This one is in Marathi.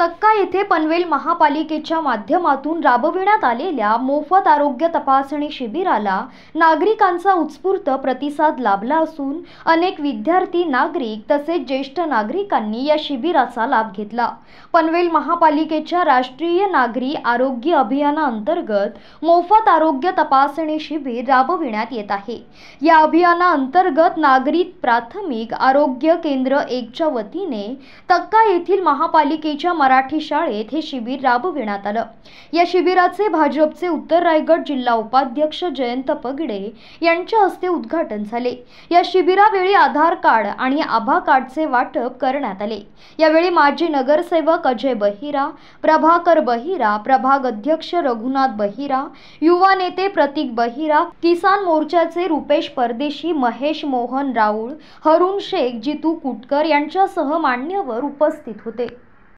तक्का येथे पनवेल महापालिकेच्या माध्यमातून राबविण्यात आलेल्या मोफत आरोग्य तपासणी शिबिराला नागरिकांचा उत्स्फूर्त प्रतिसाद लाभला असून अनेक विद्यार्थी नागरिक तसेच ज्येष्ठ नागरिकांनी या शिबिराचा लाभ घेतला पनवेल महापालिकेच्या राष्ट्रीय नागरी आरोग्य अभियानाअंतर्गत मोफत आरोग्य तपासणी शिबिर राबविण्यात येत आहे या अभियानाअंतर्गत नागरिक प्राथमिक आरोग्य केंद्र एकच्या वतीने तक्का येथील महापालिकेच्या मराठी शाळेत हे शिबिर राबविण्यात आलं या शिबिराचे भाजपचे उत्तर रायगड जिल्हा उपाध्यक्ष जयंत पगडे यांच्या हस्ते उद्घाटन झाले या शिबिरावेळी आधार कार्ड आणि आभा कार्डचे वाटप करण्यात आले यावेळी माजी नगरसेवक अजय बहिरा प्रभाकर बहिरा प्रभाग अध्यक्ष रघुनाथ बहिरा युवा नेते प्रतीक बहिरा किसान मोर्चाचे रुपेश परदेशी महेश मोहन राऊळ हरुण शेख जितू कुटकर यांच्यासह मान्यवर उपस्थित होते